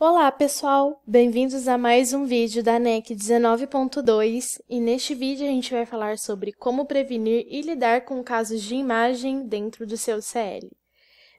Olá pessoal, bem-vindos a mais um vídeo da NEC 19.2 e neste vídeo a gente vai falar sobre como prevenir e lidar com casos de imagem dentro do seu CL.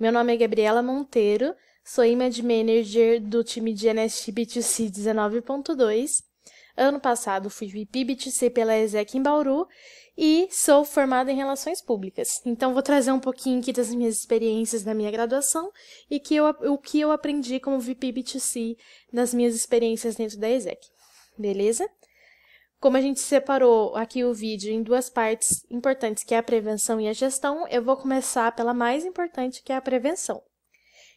Meu nome é Gabriela Monteiro, sou Image Manager do time de NST B2C 19.2. Ano passado fui VP B2C pela ESEC em Bauru e sou formada em Relações Públicas. Então vou trazer um pouquinho aqui das minhas experiências da minha graduação e que eu, o que eu aprendi como VP B2C nas minhas experiências dentro da ESEC. Beleza? Como a gente separou aqui o vídeo em duas partes importantes, que é a prevenção e a gestão, eu vou começar pela mais importante, que é a prevenção.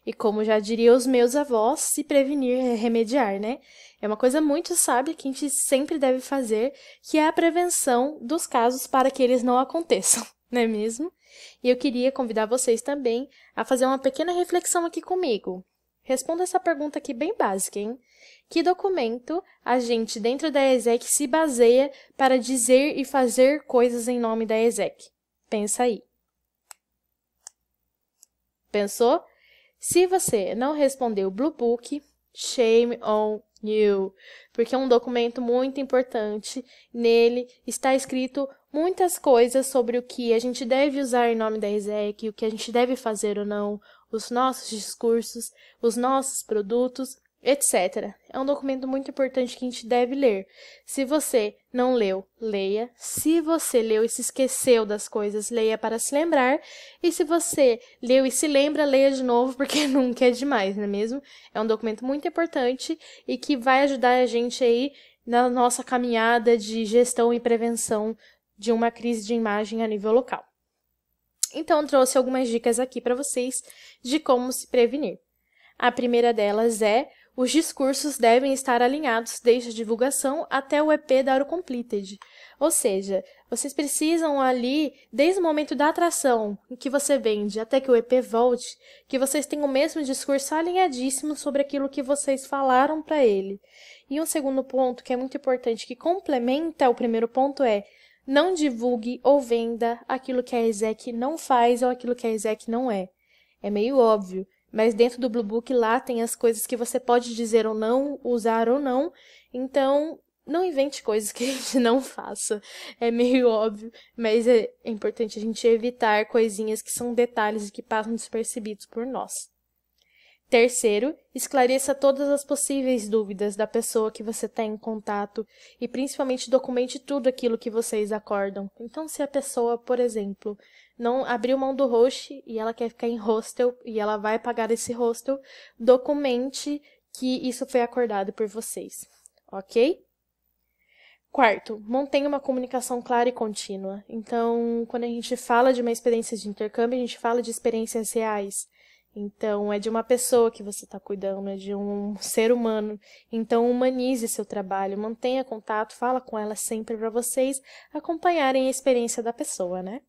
E como já diria os meus avós, se prevenir é remediar, né? É uma coisa muito sábia que a gente sempre deve fazer, que é a prevenção dos casos para que eles não aconteçam, não é mesmo? E eu queria convidar vocês também a fazer uma pequena reflexão aqui comigo. Responda essa pergunta aqui bem básica, hein? Que documento a gente, dentro da ESEC, se baseia para dizer e fazer coisas em nome da ESEC? Pensa aí. Pensou? Se você não respondeu o Blue Book, shame on you, porque é um documento muito importante. Nele está escrito muitas coisas sobre o que a gente deve usar em nome da RESEC, o que a gente deve fazer ou não, os nossos discursos, os nossos produtos etc. É um documento muito importante que a gente deve ler. Se você não leu, leia. Se você leu e se esqueceu das coisas, leia para se lembrar. E se você leu e se lembra, leia de novo, porque nunca é demais, não é mesmo? É um documento muito importante e que vai ajudar a gente aí na nossa caminhada de gestão e prevenção de uma crise de imagem a nível local. Então, trouxe algumas dicas aqui para vocês de como se prevenir. A primeira delas é os discursos devem estar alinhados desde a divulgação até o EP dar o completed. Ou seja, vocês precisam ali, desde o momento da atração em que você vende até que o EP volte, que vocês tenham o mesmo discurso alinhadíssimo sobre aquilo que vocês falaram para ele. E um segundo ponto que é muito importante, que complementa o primeiro ponto, é não divulgue ou venda aquilo que a Ezek não faz ou aquilo que a Ezek não é. É meio óbvio, mas dentro do Blue Book lá tem as coisas que você pode dizer ou não, usar ou não. Então, não invente coisas que a gente não faça. É meio óbvio, mas é, é importante a gente evitar coisinhas que são detalhes e que passam despercebidos por nós. Terceiro, esclareça todas as possíveis dúvidas da pessoa que você está em contato e principalmente documente tudo aquilo que vocês acordam. Então, se a pessoa, por exemplo, não abriu mão do host e ela quer ficar em hostel e ela vai pagar esse hostel, documente que isso foi acordado por vocês, ok? Quarto, mantenha uma comunicação clara e contínua. Então, quando a gente fala de uma experiência de intercâmbio, a gente fala de experiências reais. Então, é de uma pessoa que você está cuidando, é de um ser humano. Então, humanize seu trabalho, mantenha contato, fala com ela sempre para vocês acompanharem a experiência da pessoa, né?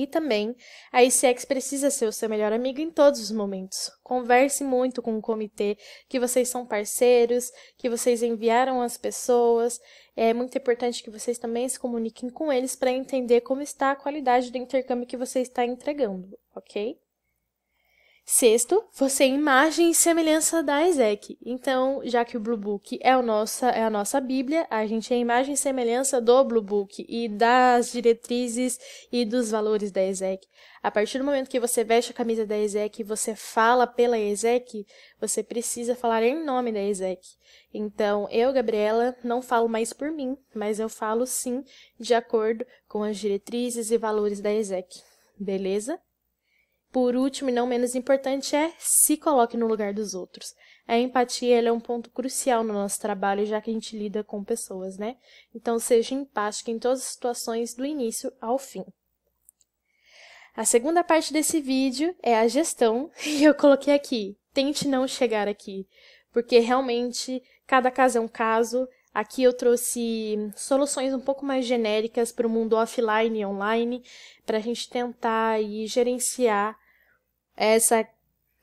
E também, a ICX precisa ser o seu melhor amigo em todos os momentos. Converse muito com o comitê, que vocês são parceiros, que vocês enviaram as pessoas. É muito importante que vocês também se comuniquem com eles para entender como está a qualidade do intercâmbio que você está entregando, ok? Sexto, você é imagem e semelhança da Ezek. Então, já que o Blue Book é, o nossa, é a nossa Bíblia, a gente é imagem e semelhança do Blue Book e das diretrizes e dos valores da Ezek. A partir do momento que você veste a camisa da Ezek e você fala pela Ezek, você precisa falar em nome da Ezek. Então, eu, Gabriela, não falo mais por mim, mas eu falo sim de acordo com as diretrizes e valores da Ezek. Beleza? Por último e não menos importante é se coloque no lugar dos outros. A empatia é um ponto crucial no nosso trabalho, já que a gente lida com pessoas, né? Então seja empático em todas as situações do início ao fim. A segunda parte desse vídeo é a gestão, e eu coloquei aqui, tente não chegar aqui, porque realmente cada caso é um caso. Aqui eu trouxe soluções um pouco mais genéricas para o mundo offline e online, para a gente tentar e gerenciar essa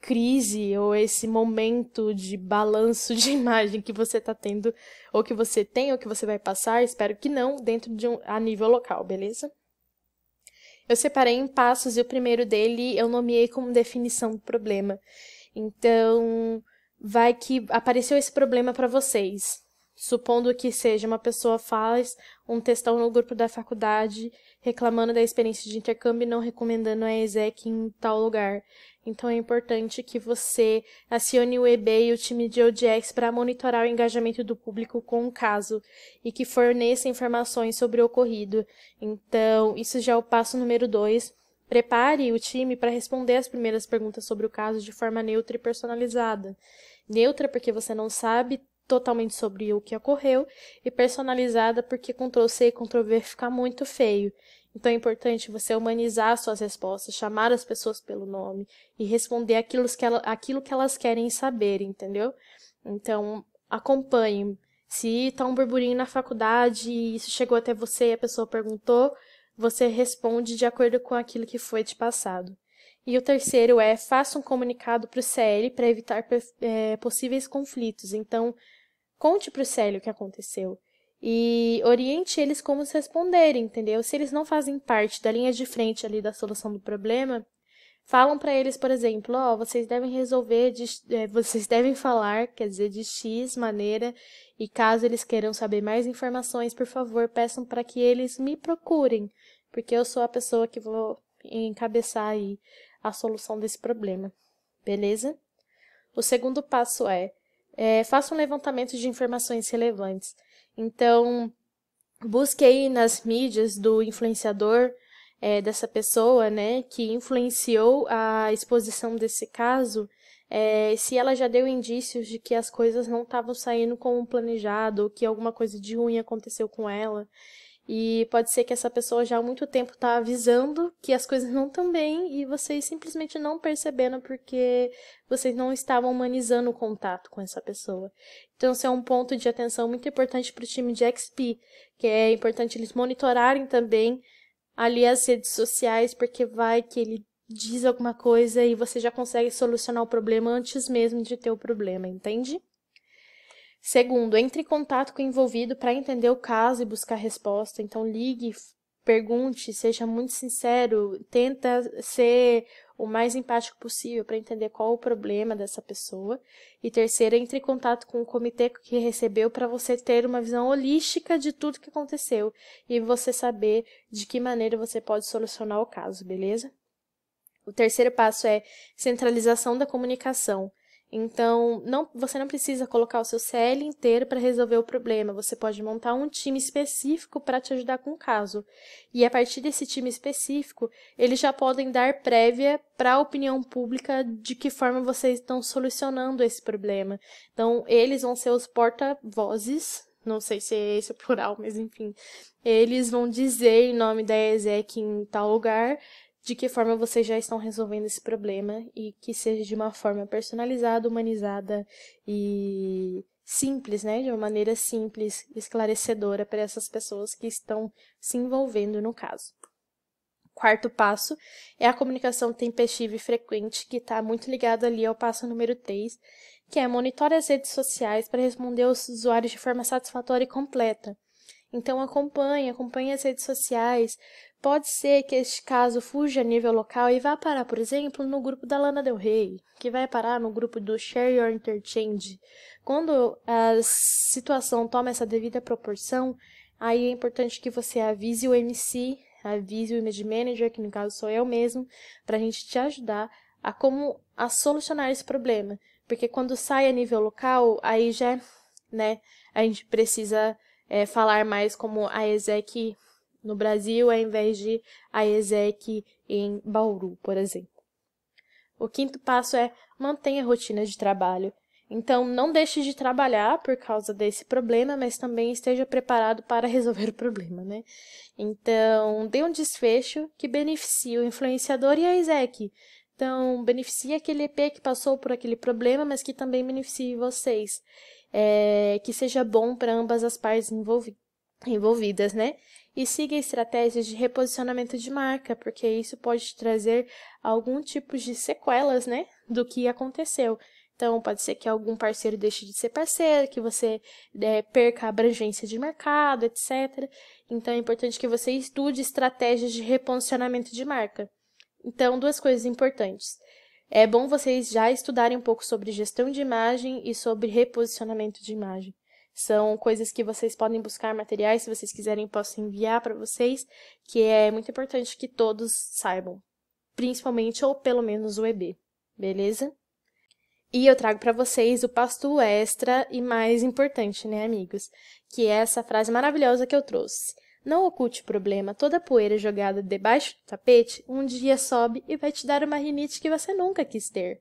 crise ou esse momento de balanço de imagem que você está tendo, ou que você tem, ou que você vai passar, espero que não, dentro de um a nível local, beleza? Eu separei em passos e o primeiro dele eu nomeei como definição do problema. Então, vai que apareceu esse problema para vocês. Supondo que seja, uma pessoa faz um textão no grupo da faculdade reclamando da experiência de intercâmbio e não recomendando a ESEC em tal lugar. Então é importante que você acione o eBay e o time de ODX para monitorar o engajamento do público com o caso e que forneça informações sobre o ocorrido. Então, isso já é o passo número 2. Prepare o time para responder as primeiras perguntas sobre o caso de forma neutra e personalizada. Neutra porque você não sabe totalmente sobre o que ocorreu e personalizada porque Ctrl C e Ctrl V fica muito feio. Então é importante você humanizar suas respostas, chamar as pessoas pelo nome e responder aquilo que, ela, aquilo que elas querem saber, entendeu? Então acompanhe. Se tá um burburinho na faculdade e isso chegou até você e a pessoa perguntou, você responde de acordo com aquilo que foi te passado. E o terceiro é faça um comunicado para o CL para evitar é, possíveis conflitos. Então, Conte para o Célio o que aconteceu e oriente eles como se responderem, entendeu? Se eles não fazem parte da linha de frente ali da solução do problema, falam para eles, por exemplo, ó, oh, vocês devem resolver, de, é, vocês devem falar, quer dizer, de X maneira, e caso eles queiram saber mais informações, por favor, peçam para que eles me procurem, porque eu sou a pessoa que vou encabeçar aí a solução desse problema. Beleza? O segundo passo é é, faça um levantamento de informações relevantes. Então, busque aí nas mídias do influenciador, é, dessa pessoa, né, que influenciou a exposição desse caso, é, se ela já deu indícios de que as coisas não estavam saindo como planejado, ou que alguma coisa de ruim aconteceu com ela. E pode ser que essa pessoa já há muito tempo está avisando que as coisas não estão bem e vocês simplesmente não percebendo porque vocês não estavam humanizando o contato com essa pessoa. Então, isso é um ponto de atenção muito importante para o time de XP, que é importante eles monitorarem também ali as redes sociais, porque vai que ele diz alguma coisa e você já consegue solucionar o problema antes mesmo de ter o problema, entende? Segundo, entre em contato com o envolvido para entender o caso e buscar resposta. Então, ligue, pergunte, seja muito sincero, tenta ser o mais empático possível para entender qual o problema dessa pessoa. E terceiro, entre em contato com o comitê que recebeu para você ter uma visão holística de tudo que aconteceu e você saber de que maneira você pode solucionar o caso, beleza? O terceiro passo é centralização da comunicação. Então, não, você não precisa colocar o seu CL inteiro para resolver o problema. Você pode montar um time específico para te ajudar com o caso. E a partir desse time específico, eles já podem dar prévia para a opinião pública de que forma vocês estão solucionando esse problema. Então, eles vão ser os porta-vozes não sei se é esse o plural, mas enfim, eles vão dizer em nome da ESEC em tal lugar de que forma vocês já estão resolvendo esse problema e que seja de uma forma personalizada, humanizada e simples, né? De uma maneira simples, esclarecedora para essas pessoas que estão se envolvendo no caso. Quarto passo é a comunicação tempestiva e frequente, que está muito ligado ali ao passo número 3, que é monitore as redes sociais para responder aos usuários de forma satisfatória e completa. Então acompanhe, acompanhe as redes sociais. Pode ser que este caso fuja a nível local e vá parar, por exemplo, no grupo da Lana Del Rey, que vai parar no grupo do Share Your Interchange. Quando a situação toma essa devida proporção, aí é importante que você avise o MC, avise o Image Manager, que no caso sou eu mesmo, para a gente te ajudar a como a solucionar esse problema. Porque quando sai a nível local, aí já, né, a gente precisa é, falar mais como a ESEC no Brasil, ao invés de a ESEC em Bauru, por exemplo. O quinto passo é mantenha a rotina de trabalho. Então, não deixe de trabalhar por causa desse problema, mas também esteja preparado para resolver o problema, né? Então, dê um desfecho que beneficie o influenciador e a ESEC. Então, beneficie aquele EP que passou por aquele problema, mas que também beneficie vocês é, que seja bom para ambas as partes envolvi envolvidas, né? E siga estratégias de reposicionamento de marca, porque isso pode trazer algum tipo de sequelas, né? Do que aconteceu. Então, pode ser que algum parceiro deixe de ser parceiro, que você é, perca a abrangência de mercado, etc. Então, é importante que você estude estratégias de reposicionamento de marca. Então, duas coisas importantes é bom vocês já estudarem um pouco sobre gestão de imagem e sobre reposicionamento de imagem. São coisas que vocês podem buscar materiais, se vocês quiserem, posso enviar para vocês, que é muito importante que todos saibam, principalmente ou pelo menos o EB, beleza? E eu trago para vocês o pasto extra e mais importante, né, amigos? Que é essa frase maravilhosa que eu trouxe. Não oculte o problema, toda a poeira jogada debaixo do tapete um dia sobe e vai te dar uma rinite que você nunca quis ter.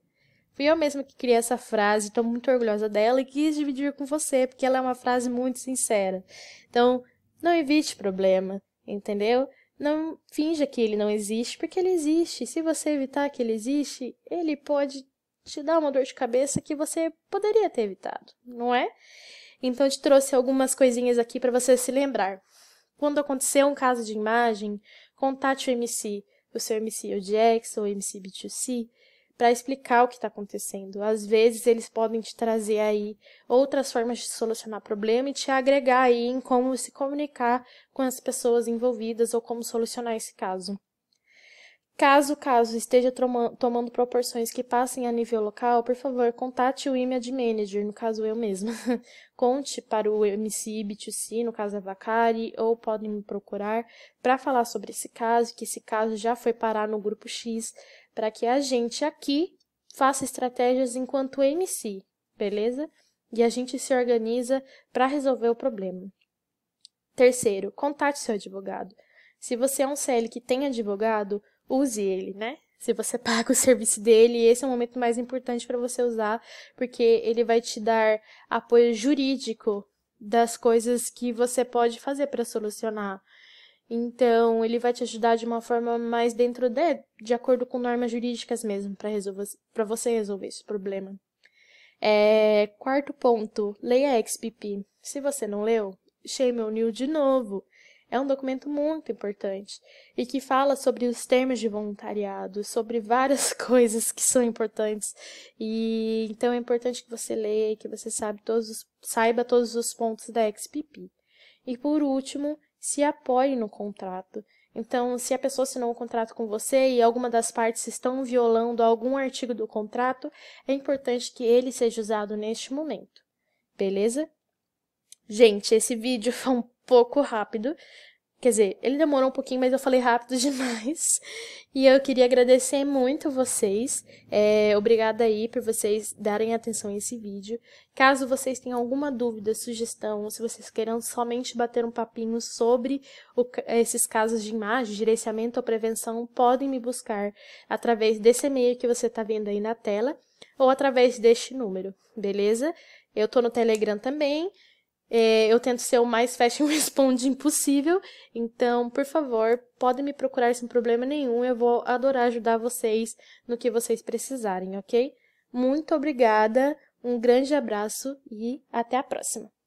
Fui eu mesma que criei essa frase, estou muito orgulhosa dela e quis dividir com você, porque ela é uma frase muito sincera. Então, não evite problema, entendeu? Não finja que ele não existe, porque ele existe. Se você evitar que ele existe, ele pode te dar uma dor de cabeça que você poderia ter evitado, não é? Então, te trouxe algumas coisinhas aqui para você se lembrar. Quando acontecer um caso de imagem, contate o MC, o seu MC ODX ou MC B2C, para explicar o que está acontecendo. Às vezes eles podem te trazer aí outras formas de solucionar problema e te agregar aí em como se comunicar com as pessoas envolvidas ou como solucionar esse caso. Caso o caso esteja tomando proporções que passem a nível local, por favor, contate o IMED Manager, no caso eu mesma. Conte para o MC B2C, no caso a é Vacari, ou podem me procurar para falar sobre esse caso, que esse caso já foi parar no grupo X, para que a gente aqui faça estratégias enquanto MC, beleza? E a gente se organiza para resolver o problema. Terceiro, contate seu advogado. Se você é um CL que tem advogado, use ele, né? Se você paga o serviço dele, esse é o momento mais importante para você usar, porque ele vai te dar apoio jurídico das coisas que você pode fazer para solucionar. Então, ele vai te ajudar de uma forma mais dentro de, de acordo com normas jurídicas mesmo, para você resolver esse problema. É, quarto ponto, leia XPP. Se você não leu, Shame on New de novo. É um documento muito importante e que fala sobre os termos de voluntariado, sobre várias coisas que são importantes. E então é importante que você leia, que você sabe todos os, saiba todos os pontos da XPP. E por último, se apoie no contrato. Então, se a pessoa assinou um contrato com você e alguma das partes estão violando algum artigo do contrato, é importante que ele seja usado neste momento. Beleza? Gente, esse vídeo foi um pouco rápido. Quer dizer, ele demorou um pouquinho, mas eu falei rápido demais. E eu queria agradecer muito vocês. É, obrigada aí por vocês darem atenção a esse vídeo. Caso vocês tenham alguma dúvida, sugestão, se vocês queiram somente bater um papinho sobre o, esses casos de imagem, gerenciamento ou prevenção, podem me buscar através desse e-mail que você está vendo aí na tela ou através deste número, beleza? Eu tô no Telegram também. É, eu tento ser o mais fashion responding possível, então, por favor, podem me procurar sem problema nenhum, eu vou adorar ajudar vocês no que vocês precisarem, ok? Muito obrigada, um grande abraço e até a próxima!